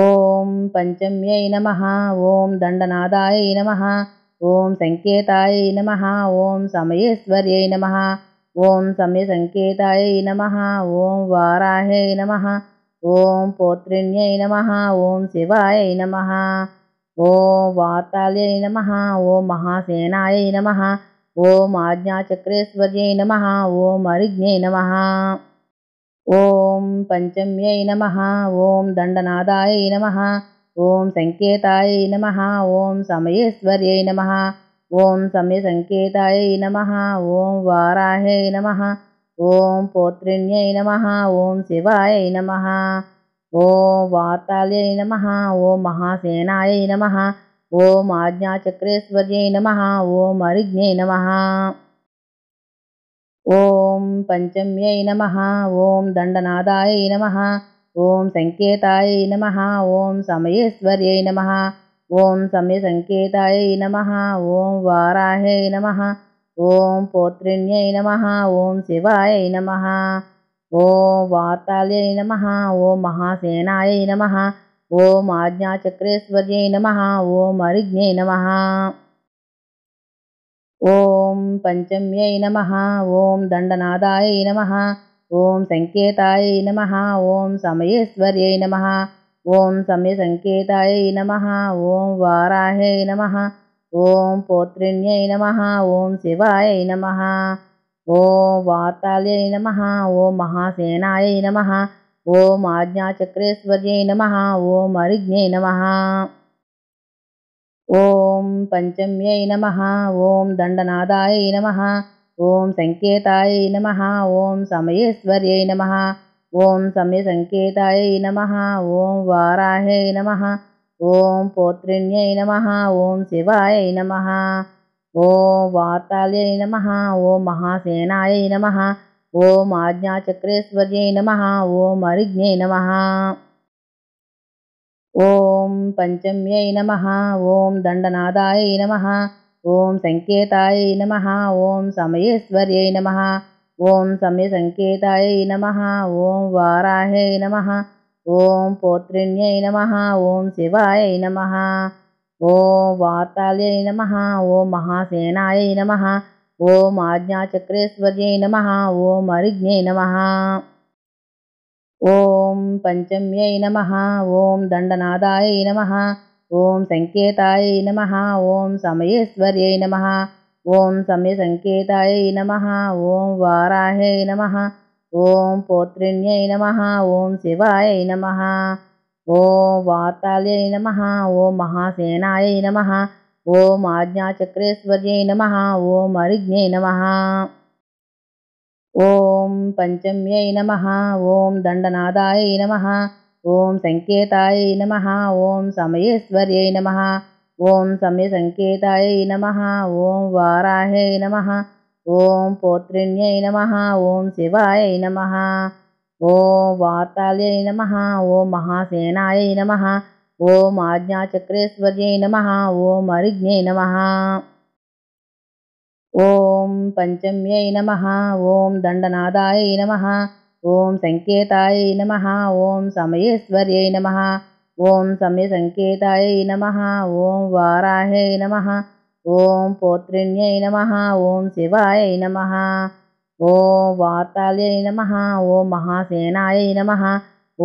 ॐ पञ्चम्यै नमः ॐ दण्डनादाय नमः ॐ सङ्केताय नमः ॐ समयेश्वर्यै नमः ॐ समयसङ्केताय नमः ॐ वाराहय नमः ॐ पौत्रिण्यै नमः ॐ शिवाय नमः ॐ वार्तालयै नमः ॐ महासेनाय नमः ॐ आज्ञाचक्रेश्वर्यै नमः ॐ अरिज्ञै नमः ॐ पञ्चम्यै नमः ॐ दण्डनादायै नमः ॐ सङ्केतायै नमः ॐ समयेश्वर्यै नमः ॐ समयसङ्केतायै नमः ॐ वाराय नमः ॐ पौत्रिण्यै नमः ॐ शिवायै नमः ॐ वार्ताल्यय नमः ॐ महासेनायै नमः ॐ आज्ञाचक्रेश्वर्यै नमः ॐ अरिज्ञै नमः ॐ पञ्चम्यै नमः ॐ दण्डनादाय नमः ॐ सङ्केताय नमः ॐ समयेश्वर्यै नमः ॐ समयसङ्केताय नमः ॐ वाराहे नमः ॐ पौत्रिण्यै नमः ॐ शिवाय नमः ॐ वार्तालयै नमः ॐ महासेनाय नमः ॐ आज्ञाचक्रेश्वर्यै नमः ॐ अरिज्ञै नमः ॐ पञ्चम्यै नमः ॐ दण्डनादाय नमः ॐ सङ्केताय नमः ॐ समयेश्वर्यै नमः ॐ समयसङ्केताय नमः ॐ वाराय नमः ॐ पौत्रिण्यै नमः ॐ शिवाय नमः ॐ वार्तालयै नमः ॐ महासेनाय नमः ॐ आज्ञाचक्रेश्वर्यै नमः ॐ अरिज्ञै नमः ॐ पञ्चम्यै नमः ॐ दण्डनादाय नमः ॐ सङ्केताय नमः ॐ समयेश्वर्यै नमः ॐ समयसङ्केताय नमः ॐ वाराय नमः ॐ पौत्रिण्यै नमः ॐ शिवाय नमः ॐ वार्ताल्यय नमः ॐ महासेनाय नमः ॐ आज्ञाचक्रेश्वर्यै नमः ॐ अरिज्ञै नमः ॐ पञ्चम्यै नमः ॐ दण्डनादाय नमः ॐ सङ्केताय नमः ॐ समयेश्वर्यै नमः ॐ समयसङ्केताय नमः ॐ वाराहे नमः ॐ पौत्रिण्यै नमः ॐ शिवाय नमः ॐ वार्ताल्यय नमः ॐ महासेनाय नमः ॐ आज्ञाचक्रेश्वर्यै नमः ॐ अरिज्ञै नमः ॐ पञ्चम्यै नमः ॐ दण्डनादाय नमः ॐ सङ्केताय नमः ॐ समयेश्वर्यै नमः ॐ समयसङ्केताय नमः ॐ वाराहय नमः ॐ पौत्रिण्यै नमः ॐ शिवाय नमः ॐ वार्तालयै नमः ॐ महासेनाय नमः ॐ आज्ञाचक्रेश्वर्यै नमः ॐ अरिज्ञै नमः ॐ पञ्चम्यै नमः ॐ दण्डनादाय नमः ॐ सङ्केताय नमः ॐ समयेश्वर्यै नमः ॐ समयसङ्केताय नमः ॐ वाराहे नमः ॐ पौत्रिण्यै नमः ॐ शिवाय नमः ॐ वार्ताल्यय नमः ॐ महासेनाय नमः ॐ आज्ञाचक्रेश्वर्यै नमः ॐ अरिज्ञै नमः ॐ पञ्चम्यै नमः ॐ दण्डनादाय नमः ॐ सङ्केताय नमः ॐ समयेश्वर्यै नमः ॐ समयसङ्केताय नमः ॐ वाराहय नमः ॐ पौत्रिण्यै नमः ॐ शिवाय नमः ॐ वार्ताल्यय नमः ॐ महासेनाय नमः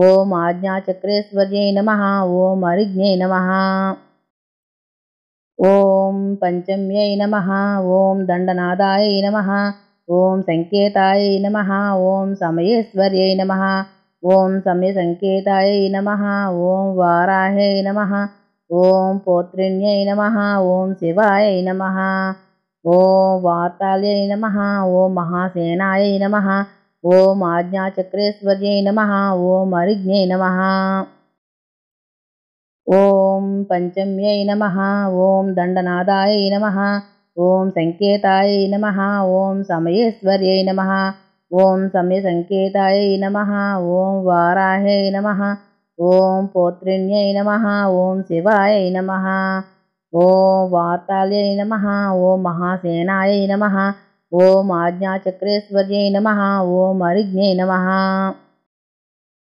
ॐ आज्ञाचक्रेश्वर्यै नमः ॐ अरिज्ञै नमः ॐ पञ्चम्यै नमः ॐ दण्डनादाय नमः ॐ सङ्केताय नमः ॐ समयेश्वर्यै नमः ॐ समयसङ्केताय नमः ॐ वाराहय नमः ॐ पौत्रिण्यै नमः ॐ शिवाय नमः ॐ वार्ताल्यय नमः ॐ महासेनाय नमः ॐ आज्ञाचक्रेश्वर्यै नमः ॐ अरिज्ञै नमः ॐ पञ्चम्यै नमः ॐ दण्डनादाय नमः ॐ सङ्केताय नमः ॐ समयेश्वर्यै नमः ॐ समयसङ्केताय नमः ॐ वाराहय नमः ॐ पौत्रिण्यै नमः ॐ शिवाय नमः ॐ वार्तालयै नमः ॐ महासेनाय नमः ॐ आज्ञाचक्रेश्वर्यै नमः ॐ अरिज्ञै नमः